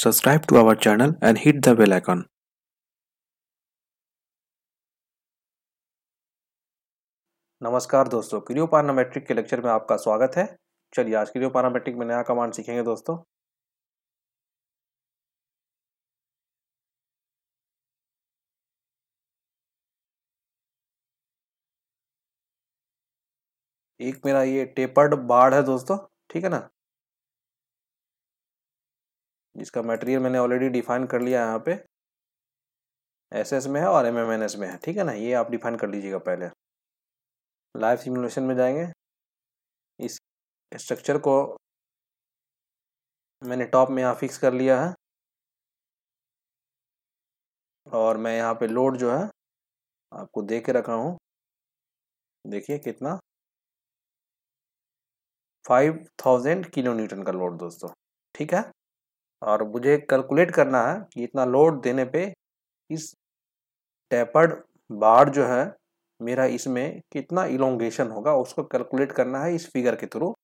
subscribe to our channel and hit the bell icon. नमस्कार दोस्तों Creo पार्नामेट्रिक के lecture में आपका स्वागत है चलिए आज क्रियो पार्नामेट्रिक में नया कमांड सीखेंगे दोस्तों एक मेरा ये टेपर्ड बाढ़ है दोस्तों ठीक है ना जिसका मटेरियल मैंने ऑलरेडी डिफाइन कर लिया यहाँ पे एस एस में है और एम एम एन एस में है ठीक है ना ये आप डिफाइन कर लीजिएगा पहले लाइव सिमुलेशन में जाएंगे इस स्ट्रक्चर को मैंने टॉप में यहाँ फिक्स कर लिया है और मैं यहाँ पे लोड जो है आपको दे के रखा हूँ देखिए कितना फाइव थाउजेंड किलो न्यूटन का लोड दोस्तों ठीक है और मुझे कैलकुलेट करना है कि इतना लोड देने पे इस टेपर्ड बार जो है मेरा इसमें कितना इलोंगेशन होगा उसको कैलकुलेट करना है इस फिगर के थ्रू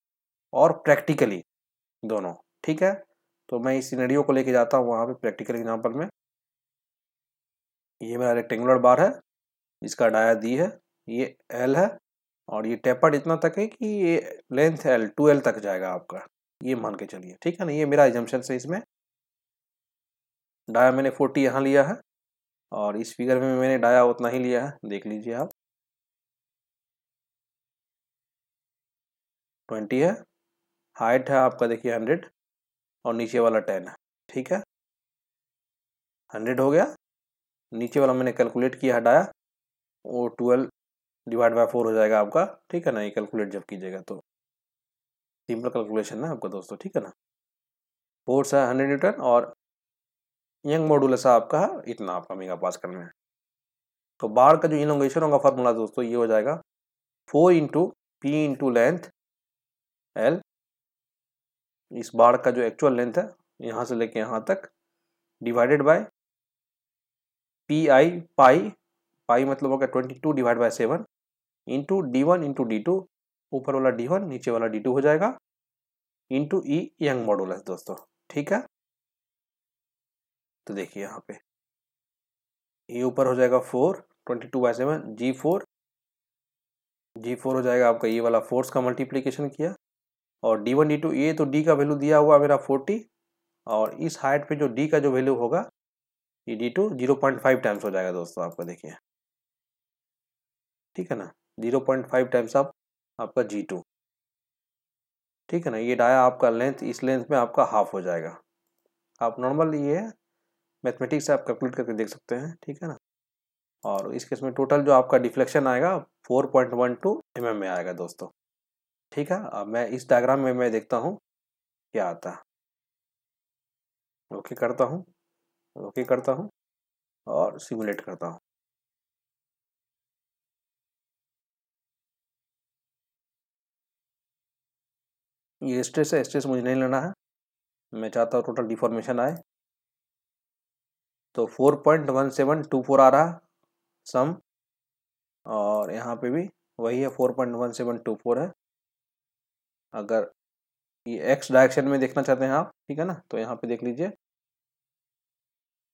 और प्रैक्टिकली दोनों ठीक है तो मैं इस सीनरियो को लेके जाता हूँ वहाँ पे प्रैक्टिकल एग्जांपल में ये मेरा रेक्टेंगुलर बार है इसका डाया दी है ये एल है और ये टेपर्ड इतना तक है कि ये लेंथ एल टू एल तक जाएगा आपका ये मान के चलिए ठीक है ना ये मेरा एजम्पन से इसमें डाया मैंने फोर्टी यहाँ लिया है और इस फिगर में मैंने डाया उतना ही लिया है देख लीजिए आप ट्वेंटी है हाइट है आपका देखिए हंड्रेड और नीचे वाला टेन है ठीक है हंड्रेड हो गया नीचे वाला मैंने कैलकुलेट किया हटाया वो ट्वेल्व डिवाइड बाय फोर हो जाएगा आपका ठीक है ना ये कैलकुलेट जब कीजिएगा तो सिंपल कैलकुलेशन है आपका दोस्तों ठीक है ना फोर्स है हंड्रेड न्यूटन और यंग मॉडुलस है आपका इतना आपका मेगा पास करना है तो बार का जो इनोंगेशन होगा फार्मूला दोस्तों ये हो जाएगा four into P into length L इस बार का जो एक्चुअल लेंथ है यहाँ से लेके यहाँ तक divided by P I pi pi मतलब होगा twenty two divide by seven into D one into D two ऊपर वाला डी वन नीचे वाला डी टू हो जाएगा इंटू ई यंग मॉडुलस दोस्तों ठीक है तो देखिए यहाँ पे ये e ऊपर हो जाएगा four twenty two by seven G four G four हो जाएगा आपका ये e वाला फोर्स का मल्टीप्लीकेशन किया और डी वन डी टू ये तो डी का वैल्यू दिया हुआ मेरा फोर्टी और इस हाइट पे जो डी का जो वैल्यू होगा ये D two zero point five times हो जाएगा दोस्तों आपका देखिए ठीक है ना जीरो पॉइंट फाइव टाइम्स आप आपका जी टू ठीक है ना ये डाया आपका लेंथ इस लेंथ में आपका हाफ हो जाएगा आप नॉर्मल ये मैथमेटिक्स से आप कैलकुलेट करके देख सकते हैं ठीक है ना और इस केस में टोटल जो आपका डिफ्लेक्शन आएगा four point one two M M में आएगा दोस्तों ठीक है अब मैं इस डायग्राम में मैं देखता हूँ क्या आता है ओके करता हूँ ओके करता हूँ और सिमुलेट करता हूँ ये स्ट्रेस है स्ट्रेस मुझे नहीं लेना है मैं चाहता हूँ टोटल डिफॉर्मेशन आए तो four point one seven two four आ रहा सम और यहाँ पे भी वही है four point one seven two four है अगर ये एक्स डायरेक्शन में देखना चाहते हैं आप ठीक है ना तो यहाँ पे देख लीजिए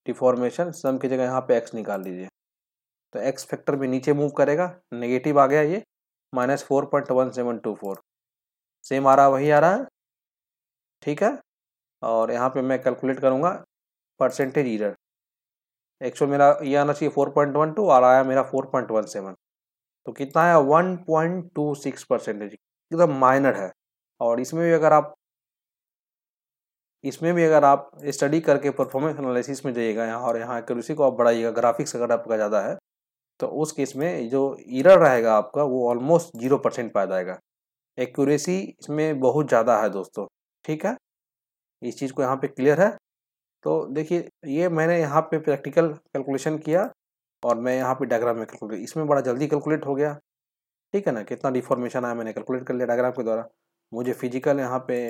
डिफॉर्मेशन सम की जगह यहाँ पे एक्स निकाल लीजिए तो एक्स फैक्टर भी नीचे मूव करेगा नेगेटिव आ गया ये minus four point one seven two four same आ रहा वही आ रहा है ठीक है और यहाँ पे मैं कैलकुलेट करूँगा परसेंटेज ईरर एक्चुअल मेरा ये आना चाहिए फोर पॉइंट वन टू और आया मेरा फोर पॉइंट वन सेवन तो कितना है one point two six percentage एकदम माइनर है और इसमें भी अगर आप इसमें भी अगर आप स्टडी करके परफॉर्मेंस एनालिसिस में जाइएगा यहाँ और यहाँ एक्यूरेसी को आप बढ़ाइएगा ग्राफिक्स अगर आपका ज़्यादा है तो उस केस में जो ईरर रहेगा आपका वो ऑलमोस्ट जीरो परसेंट पाया जाएगा एक्यूरेसी इसमें बहुत ज़्यादा है दोस्तों ठीक है इस चीज़ को यहाँ पे क्लियर है तो देखिए ये मैंने यहाँ पे प्रैक्टिकल कैलकुलेशन किया और मैं यहाँ पे डायग्राम में कैलकुलेट इसमें बड़ा जल्दी कैलकुलेट हो गया ठीक है ना कितना डिफॉर्मेशन आया मैंने कैलकुलेट कर लिया डायग्राम के द्वारा मुझे फिजिकल यहाँ पे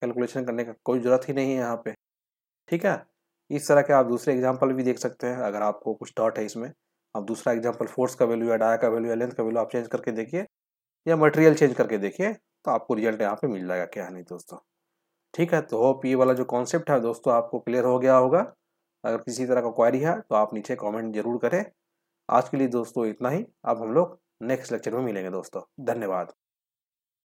कैलकुलेशन करने का कोई ज़रूरत ही नहीं है यहाँ पे ठीक है इस तरह के आप दूसरे एग्जाम्पल भी देख सकते हैं अगर आपको कुछ डॉट है इसमें आप दूसरा एग्जाम्पल फोर्स का वैल्यू या डाया का वैल्यू या लेंथ का वैल्यू आप चेंज करके देखिए या मटेरियल चेंज करके देखिए तो आपको रिजल्ट यहाँ पे मिल जाएगा क्या नहीं दोस्तों ठीक है तो होप ये वाला जो कॉन्सेप्ट है दोस्तों आपको क्लियर हो गया होगा अगर किसी तरह का क्वारी है तो आप नीचे कॉमेंट जरूर करें आज के लिए दोस्तों इतना ही अब हम लोग नेक्स्ट लेक्चर में मिलेंगे दोस्तों धन्यवाद